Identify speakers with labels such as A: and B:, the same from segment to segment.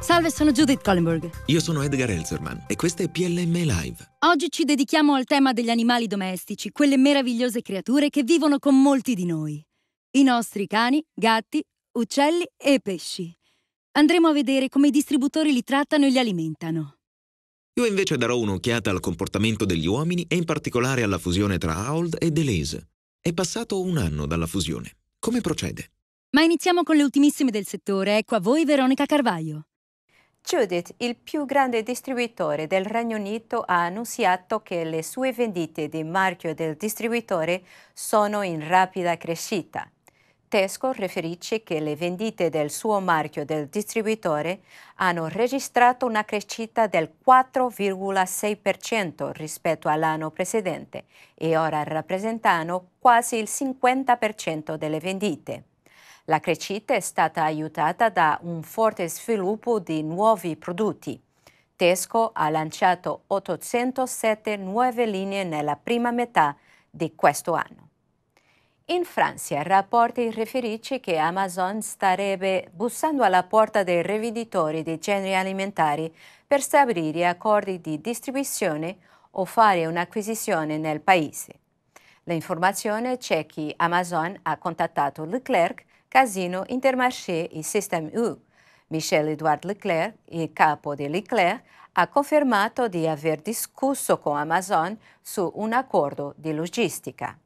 A: Salve, sono Judith Collenberg.
B: Io sono Edgar Elzerman e questa è PLM Live.
A: Oggi ci dedichiamo al tema degli animali domestici, quelle meravigliose creature che vivono con molti di noi i nostri cani, gatti, uccelli e pesci. Andremo a vedere come i distributori li trattano e li alimentano.
B: Io invece darò un'occhiata al comportamento degli uomini e in particolare alla fusione tra Auld e Deleuze. È passato un anno dalla fusione. Come procede?
A: Ma iniziamo con le ultimissime del settore. Ecco a voi Veronica Carvaio.
C: Judith, il più grande distributore del Regno Unito, ha annunciato che le sue vendite di marchio del distributore sono in rapida crescita. Tesco riferisce che le vendite del suo marchio del distributore hanno registrato una crescita del 4,6% rispetto all'anno precedente e ora rappresentano quasi il 50% delle vendite. La crescita è stata aiutata da un forte sviluppo di nuovi prodotti. Tesco ha lanciato 807 nuove linee nella prima metà di questo anno. In Francia, rapporti riferisci che Amazon starebbe bussando alla porta dei rivenditori di generi alimentari per stabilire accordi di distribuzione o fare un'acquisizione nel paese. L'informazione c'è che Amazon ha contattato Leclerc, Casino, Intermarché e System U. Michel-Edouard Leclerc, il capo di Leclerc, ha confermato di aver discusso con Amazon su un accordo di logistica.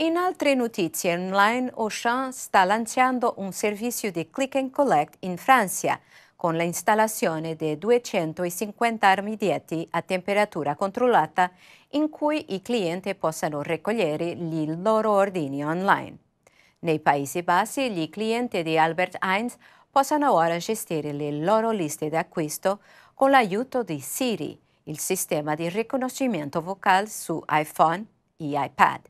C: In altre notizie online, Auchan sta lanciando un servizio di click and collect in Francia con l'installazione di 250 armidietti a temperatura controllata in cui i clienti possano raccogliere i loro ordini online. Nei Paesi Bassi, i clienti di Albert Heinz possono ora gestire le loro liste d'acquisto con l'aiuto di Siri, il sistema di riconoscimento vocale su iPhone e iPad.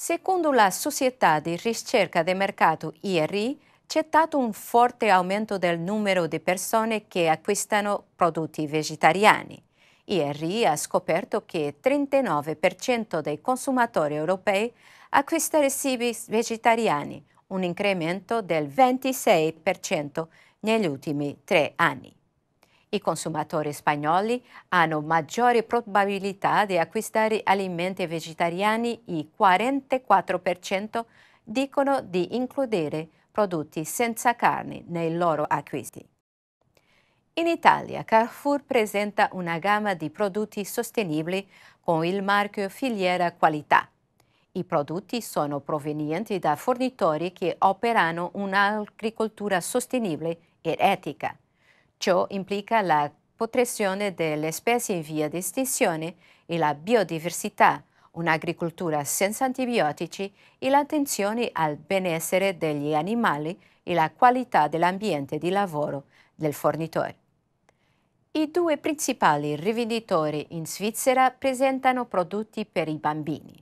C: Secondo la società di ricerca del mercato IRI, c'è stato un forte aumento del numero di persone che acquistano prodotti vegetariani. IRI ha scoperto che il 39% dei consumatori europei acquista cibi vegetariani, un incremento del 26% negli ultimi tre anni. I consumatori spagnoli hanno maggiore probabilità di acquistare alimenti vegetariani, il 44% dicono di includere prodotti senza carne nei loro acquisti. In Italia Carrefour presenta una gamma di prodotti sostenibili con il marchio Filiera Qualità. I prodotti sono provenienti da fornitori che operano un'agricoltura sostenibile ed etica. Ciò implica la protezione delle specie in via di estinzione e la biodiversità, un'agricoltura senza antibiotici e l'attenzione al benessere degli animali e la qualità dell'ambiente di lavoro del fornitore. I due principali rivenditori in Svizzera presentano prodotti per i bambini.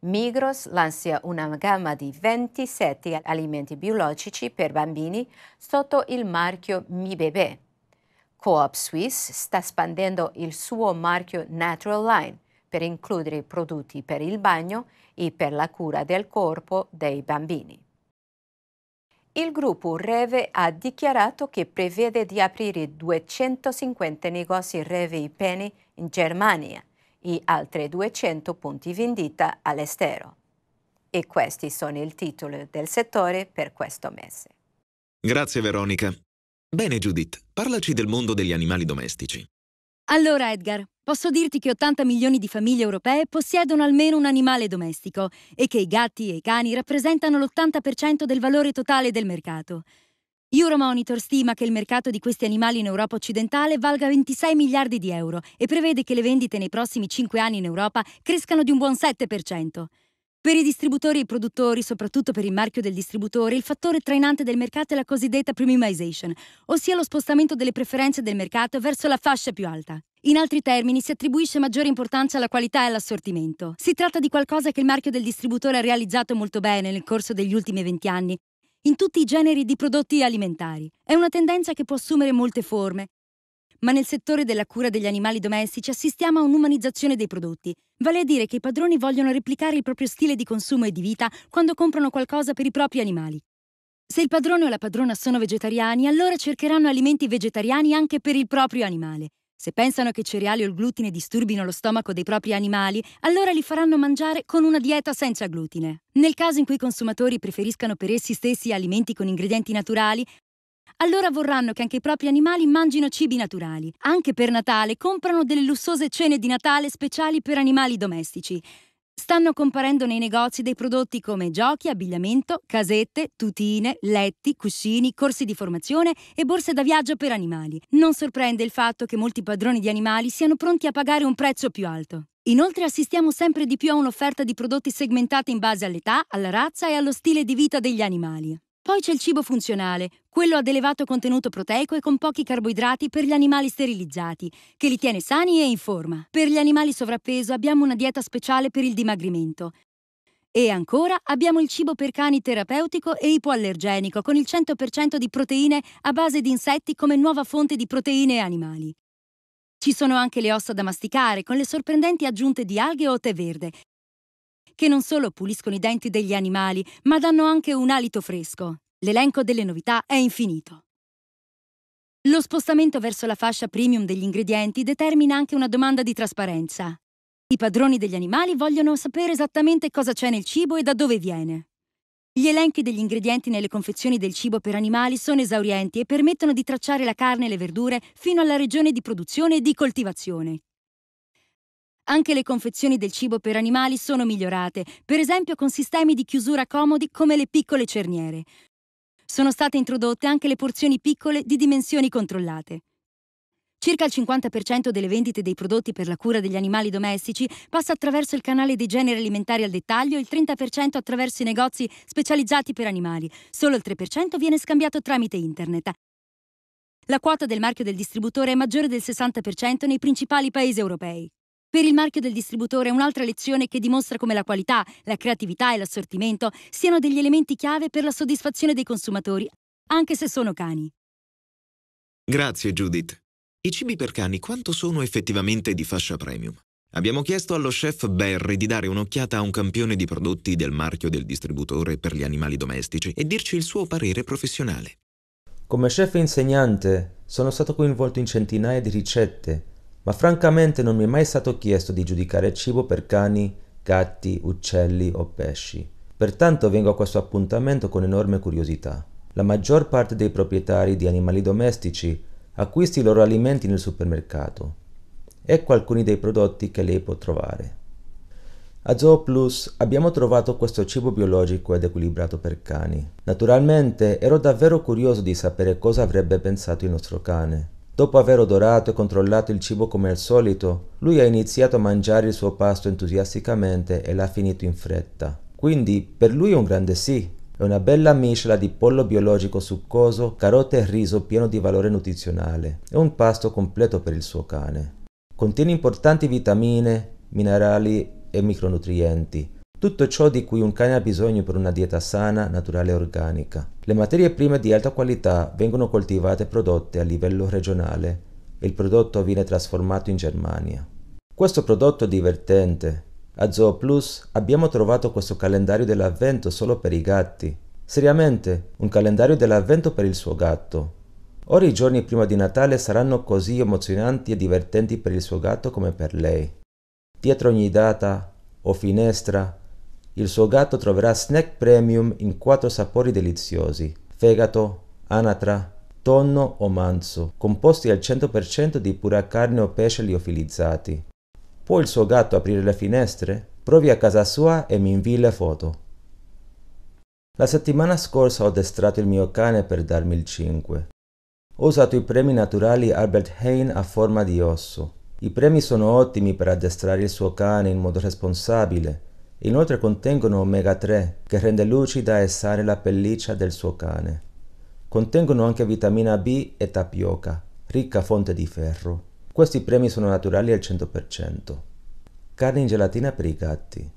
C: Migros lancia una gamma di 27 alimenti biologici per bambini sotto il marchio Mi Bebè Coop Suisse sta espandendo il suo marchio Natural Line per includere prodotti per il bagno e per la cura del corpo dei bambini. Il gruppo Reve ha dichiarato che prevede di aprire 250 negozi Reve e Penny in Germania e altri 200 punti vendita all'estero. E questi sono i titoli del settore per questo mese.
B: Grazie Veronica. Bene Judith, parlaci del mondo degli animali domestici.
A: Allora Edgar, posso dirti che 80 milioni di famiglie europee possiedono almeno un animale domestico e che i gatti e i cani rappresentano l'80% del valore totale del mercato. Euromonitor stima che il mercato di questi animali in Europa occidentale valga 26 miliardi di euro e prevede che le vendite nei prossimi 5 anni in Europa crescano di un buon 7%. Per i distributori e i produttori, soprattutto per il marchio del distributore, il fattore trainante del mercato è la cosiddetta premiumization, ossia lo spostamento delle preferenze del mercato verso la fascia più alta. In altri termini, si attribuisce maggiore importanza alla qualità e all'assortimento. Si tratta di qualcosa che il marchio del distributore ha realizzato molto bene nel corso degli ultimi 20 anni, in tutti i generi di prodotti alimentari. È una tendenza che può assumere molte forme, ma nel settore della cura degli animali domestici assistiamo a un'umanizzazione dei prodotti, vale a dire che i padroni vogliono replicare il proprio stile di consumo e di vita quando comprano qualcosa per i propri animali. Se il padrone o la padrona sono vegetariani, allora cercheranno alimenti vegetariani anche per il proprio animale. Se pensano che i cereali o il glutine disturbino lo stomaco dei propri animali, allora li faranno mangiare con una dieta senza glutine. Nel caso in cui i consumatori preferiscano per essi stessi alimenti con ingredienti naturali, allora vorranno che anche i propri animali mangino cibi naturali. Anche per Natale comprano delle lussuose cene di Natale speciali per animali domestici. Stanno comparendo nei negozi dei prodotti come giochi, abbigliamento, casette, tutine, letti, cuscini, corsi di formazione e borse da viaggio per animali. Non sorprende il fatto che molti padroni di animali siano pronti a pagare un prezzo più alto. Inoltre assistiamo sempre di più a un'offerta di prodotti segmentati in base all'età, alla razza e allo stile di vita degli animali. Poi c'è il cibo funzionale, quello ad elevato contenuto proteico e con pochi carboidrati per gli animali sterilizzati, che li tiene sani e in forma. Per gli animali sovrappeso abbiamo una dieta speciale per il dimagrimento. E ancora abbiamo il cibo per cani terapeutico e ipoallergenico con il 100% di proteine a base di insetti come nuova fonte di proteine animali. Ci sono anche le ossa da masticare con le sorprendenti aggiunte di alghe o tè verde, che non solo puliscono i denti degli animali, ma danno anche un alito fresco. L'elenco delle novità è infinito. Lo spostamento verso la fascia premium degli ingredienti determina anche una domanda di trasparenza. I padroni degli animali vogliono sapere esattamente cosa c'è nel cibo e da dove viene. Gli elenchi degli ingredienti nelle confezioni del cibo per animali sono esaurienti e permettono di tracciare la carne e le verdure fino alla regione di produzione e di coltivazione, anche le confezioni del cibo per animali sono migliorate, per esempio con sistemi di chiusura comodi come le piccole cerniere. Sono state introdotte anche le porzioni piccole di dimensioni controllate. Circa il 50% delle vendite dei prodotti per la cura degli animali domestici passa attraverso il canale dei generi alimentari al dettaglio e il 30% attraverso i negozi specializzati per animali. Solo il 3% viene scambiato tramite internet. La quota del marchio del distributore è maggiore del 60% nei principali paesi europei. Per il marchio del distributore un'altra lezione che dimostra come la qualità, la creatività e l'assortimento siano degli elementi chiave per la soddisfazione dei consumatori, anche se sono cani.
B: Grazie Judith. I cibi per cani quanto sono effettivamente di fascia premium? Abbiamo chiesto allo chef Barry di dare un'occhiata a un campione di prodotti del marchio del distributore per gli animali domestici e dirci il
D: suo parere professionale. Come chef e insegnante sono stato coinvolto in centinaia di ricette ma francamente non mi è mai stato chiesto di giudicare cibo per cani, gatti, uccelli o pesci. Pertanto vengo a questo appuntamento con enorme curiosità. La maggior parte dei proprietari di animali domestici acquisti i loro alimenti nel supermercato. Ecco alcuni dei prodotti che lei può trovare. A Zooplus abbiamo trovato questo cibo biologico ed equilibrato per cani. Naturalmente ero davvero curioso di sapere cosa avrebbe pensato il nostro cane. Dopo aver odorato e controllato il cibo come al solito, lui ha iniziato a mangiare il suo pasto entusiasticamente e l'ha finito in fretta. Quindi per lui è un grande sì. È una bella miscela di pollo biologico succoso, carote e riso pieno di valore nutrizionale. È un pasto completo per il suo cane. Contiene importanti vitamine, minerali e micronutrienti, tutto ciò di cui un cane ha bisogno per una dieta sana, naturale e organica. Le materie prime di alta qualità vengono coltivate e prodotte a livello regionale e il prodotto viene trasformato in Germania. Questo prodotto è divertente. A Zoo Plus abbiamo trovato questo calendario dell'avvento solo per i gatti. Seriamente, un calendario dell'avvento per il suo gatto. Ora i giorni prima di Natale saranno così emozionanti e divertenti per il suo gatto come per lei. Dietro ogni data o finestra il suo gatto troverà snack premium in quattro sapori deliziosi: fegato, anatra, tonno o manzo, composti al 100% di pura carne o pesce liofilizzati. Può il suo gatto aprire le finestre? Provi a casa sua e mi invii le foto. La settimana scorsa ho addestrato il mio cane per darmi il 5. Ho usato i premi naturali Albert Hain a forma di osso. I premi sono ottimi per addestrare il suo cane in modo responsabile Inoltre contengono omega 3 che rende lucida e sale la pelliccia del suo cane. Contengono anche vitamina B e tapioca, ricca fonte di ferro. Questi premi sono naturali al 100%. Carne in gelatina per i gatti.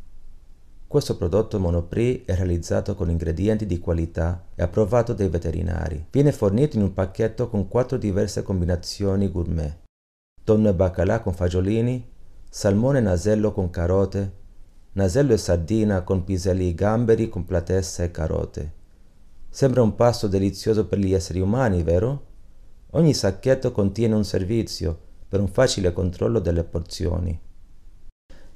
D: Questo prodotto Monoprix è realizzato con ingredienti di qualità e approvato dai veterinari. Viene fornito in un pacchetto con quattro diverse combinazioni gourmet. Tonno e baccalà con fagiolini, salmone e nasello con carote, nasello e sardina con piselli gamberi con platessa e carote. Sembra un pasto delizioso per gli esseri umani, vero? Ogni sacchetto contiene un servizio per un facile controllo delle porzioni.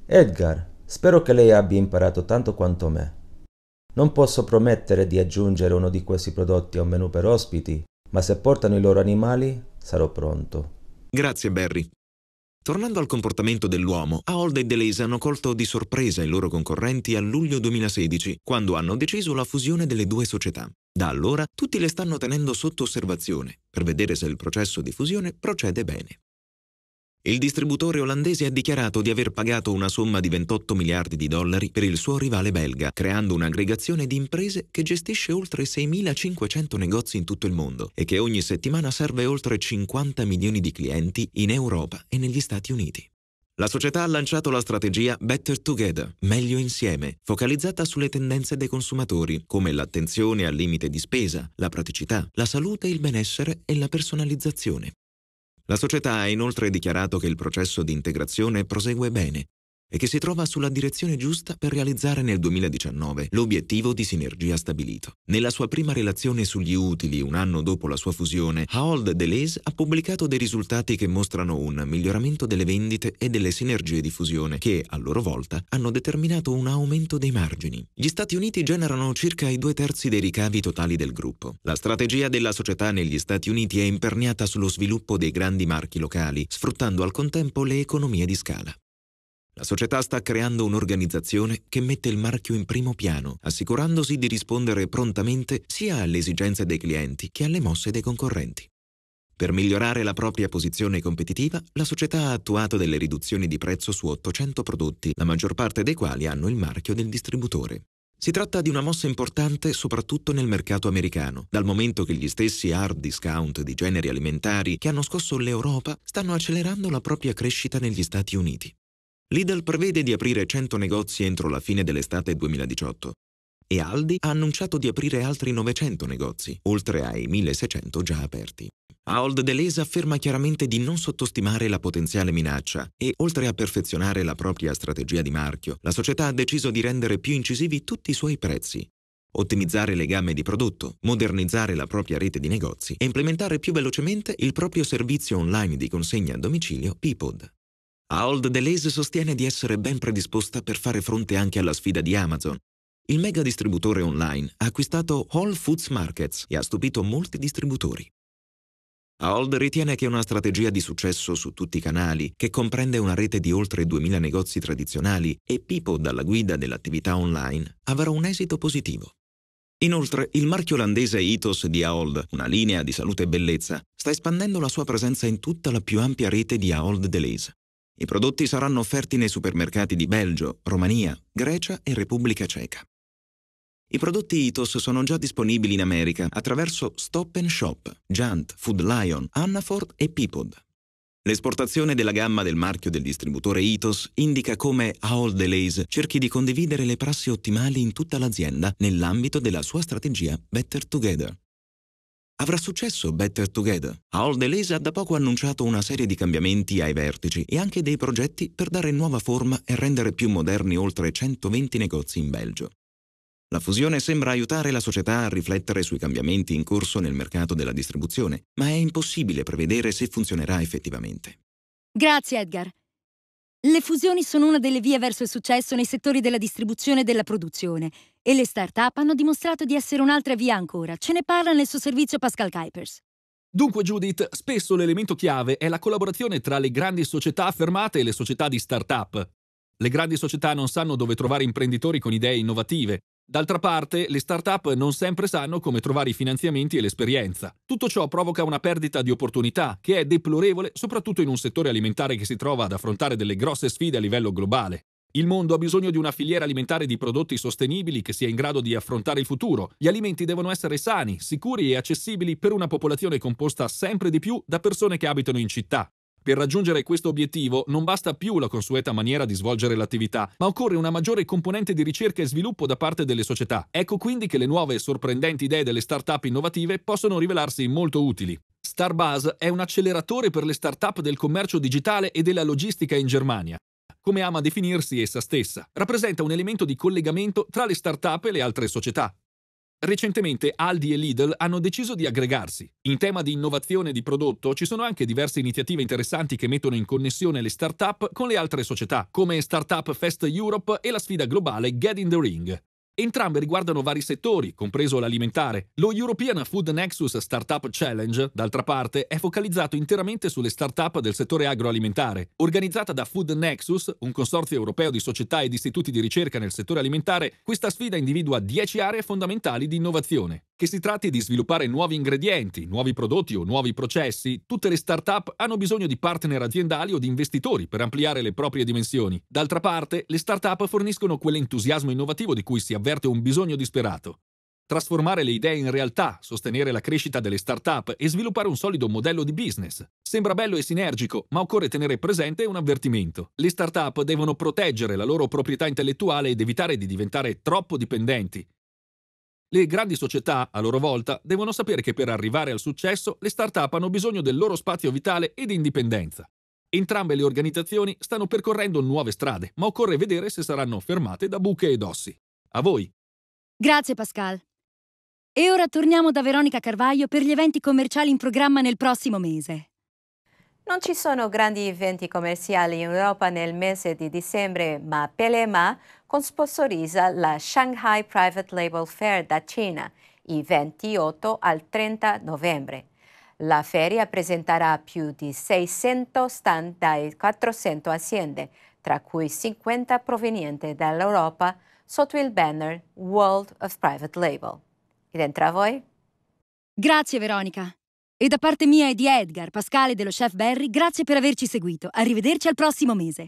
D: Edgar, spero che lei abbia imparato tanto quanto me. Non posso promettere di aggiungere uno di questi prodotti a un menù per ospiti, ma se portano i loro animali sarò pronto.
B: Grazie Barry. Tornando al comportamento dell'uomo, Ahold e Deleuze hanno colto di sorpresa i loro concorrenti a luglio 2016, quando hanno deciso la fusione delle due società. Da allora tutti le stanno tenendo sotto osservazione, per vedere se il processo di fusione procede bene il distributore olandese ha dichiarato di aver pagato una somma di 28 miliardi di dollari per il suo rivale belga, creando un'aggregazione di imprese che gestisce oltre 6.500 negozi in tutto il mondo e che ogni settimana serve oltre 50 milioni di clienti in Europa e negli Stati Uniti. La società ha lanciato la strategia Better Together, meglio insieme, focalizzata sulle tendenze dei consumatori, come l'attenzione al limite di spesa, la praticità, la salute, il benessere e la personalizzazione. La società ha inoltre dichiarato che il processo di integrazione prosegue bene e che si trova sulla direzione giusta per realizzare nel 2019 l'obiettivo di sinergia stabilito. Nella sua prima relazione sugli utili un anno dopo la sua fusione, Haold Deleuze ha pubblicato dei risultati che mostrano un miglioramento delle vendite e delle sinergie di fusione che, a loro volta, hanno determinato un aumento dei margini. Gli Stati Uniti generano circa i due terzi dei ricavi totali del gruppo. La strategia della società negli Stati Uniti è imperniata sullo sviluppo dei grandi marchi locali, sfruttando al contempo le economie di scala. La società sta creando un'organizzazione che mette il marchio in primo piano, assicurandosi di rispondere prontamente sia alle esigenze dei clienti che alle mosse dei concorrenti. Per migliorare la propria posizione competitiva, la società ha attuato delle riduzioni di prezzo su 800 prodotti, la maggior parte dei quali hanno il marchio del distributore. Si tratta di una mossa importante soprattutto nel mercato americano, dal momento che gli stessi hard discount di generi alimentari che hanno scosso l'Europa stanno accelerando la propria crescita negli Stati Uniti. Lidl prevede di aprire 100 negozi entro la fine dell'estate 2018 e Aldi ha annunciato di aprire altri 900 negozi, oltre ai 1600 già aperti. Ahold Deleuze afferma chiaramente di non sottostimare la potenziale minaccia e, oltre a perfezionare la propria strategia di marchio, la società ha deciso di rendere più incisivi tutti i suoi prezzi, ottimizzare le gamme di prodotto, modernizzare la propria rete di negozi e implementare più velocemente il proprio servizio online di consegna a domicilio Pipod. Ahold Deleuze sostiene di essere ben predisposta per fare fronte anche alla sfida di Amazon. Il mega distributore online ha acquistato Whole Foods Markets e ha stupito molti distributori. Ahold ritiene che una strategia di successo su tutti i canali, che comprende una rete di oltre 2000 negozi tradizionali e Pipo dalla guida dell'attività online, avrà un esito positivo. Inoltre, il marchio olandese Itos di Ahold, una linea di salute e bellezza, sta espandendo la sua presenza in tutta la più ampia rete di Ahold Deleuze. I prodotti saranno offerti nei supermercati di Belgio, Romania, Grecia e Repubblica Ceca. I prodotti ITOS sono già disponibili in America attraverso Stop Shop, Jant, Food Lion, Hannaford e Peapod. L'esportazione della gamma del marchio del distributore ITOS indica come Aol Delays cerchi di condividere le prassi ottimali in tutta l'azienda nell'ambito della sua strategia Better Together, Avrà successo Better Together? Ahold Deleuze ha da poco annunciato una serie di cambiamenti ai vertici e anche dei progetti per dare nuova forma e rendere più moderni oltre 120 negozi in Belgio. La fusione sembra aiutare la società a riflettere sui cambiamenti in corso nel mercato della distribuzione, ma è impossibile prevedere se funzionerà effettivamente.
A: Grazie Edgar. Le fusioni sono una delle vie verso il successo nei settori della distribuzione e della produzione e le start-up hanno dimostrato di essere un'altra via ancora. Ce ne parla nel suo servizio Pascal Kuipers.
E: Dunque Judith, spesso l'elemento chiave è la collaborazione tra le grandi società affermate e le società di start-up. Le grandi società non sanno dove trovare imprenditori con idee innovative D'altra parte, le start-up non sempre sanno come trovare i finanziamenti e l'esperienza. Tutto ciò provoca una perdita di opportunità che è deplorevole soprattutto in un settore alimentare che si trova ad affrontare delle grosse sfide a livello globale. Il mondo ha bisogno di una filiera alimentare di prodotti sostenibili che sia in grado di affrontare il futuro. Gli alimenti devono essere sani, sicuri e accessibili per una popolazione composta sempre di più da persone che abitano in città. Per raggiungere questo obiettivo non basta più la consueta maniera di svolgere l'attività, ma occorre una maggiore componente di ricerca e sviluppo da parte delle società. Ecco quindi che le nuove e sorprendenti idee delle start-up innovative possono rivelarsi molto utili. Starbuzz è un acceleratore per le start-up del commercio digitale e della logistica in Germania come ama definirsi essa stessa. Rappresenta un elemento di collegamento tra le start-up e le altre società, Recentemente Aldi e Lidl hanno deciso di aggregarsi. In tema di innovazione di prodotto ci sono anche diverse iniziative interessanti che mettono in connessione le start-up con le altre società, come Startup Fest Europe e la sfida globale Get in the Ring. Entrambe riguardano vari settori, compreso l'alimentare. Lo European Food Nexus Startup Challenge, d'altra parte, è focalizzato interamente sulle start-up del settore agroalimentare. Organizzata da Food Nexus, un consorzio europeo di società ed istituti di ricerca nel settore alimentare, questa sfida individua 10 aree fondamentali di innovazione. Che si tratti di sviluppare nuovi ingredienti, nuovi prodotti o nuovi processi, tutte le start-up hanno bisogno di partner aziendali o di investitori per ampliare le proprie dimensioni. D'altra parte, le start-up forniscono quell'entusiasmo innovativo di cui si avverte avverte un bisogno disperato. Trasformare le idee in realtà, sostenere la crescita delle start-up e sviluppare un solido modello di business. Sembra bello e sinergico, ma occorre tenere presente un avvertimento. Le start-up devono proteggere la loro proprietà intellettuale ed evitare di diventare troppo dipendenti. Le grandi società, a loro volta, devono sapere che per arrivare al successo le start-up hanno bisogno del loro spazio vitale ed indipendenza. Entrambe le organizzazioni stanno percorrendo nuove strade, ma occorre vedere se saranno fermate da buche ed ossi. A voi.
A: Grazie Pascal. E ora torniamo da Veronica Carvaglio per gli eventi commerciali in programma nel prossimo mese.
C: Non ci sono grandi eventi commerciali in Europa nel mese di dicembre, ma Pelema consponsorizza la Shanghai Private Label Fair da Cina il 28 al 30 novembre. La feria presenterà più di 600 stand dai 400 aziende, tra cui 50 provenienti dall'Europa, sotto il banner World of Private Label. Ed entra a voi. Grazie Veronica. E da parte mia e di Edgar, Pascale e dello chef Barry, grazie
A: per averci seguito. Arrivederci al prossimo mese.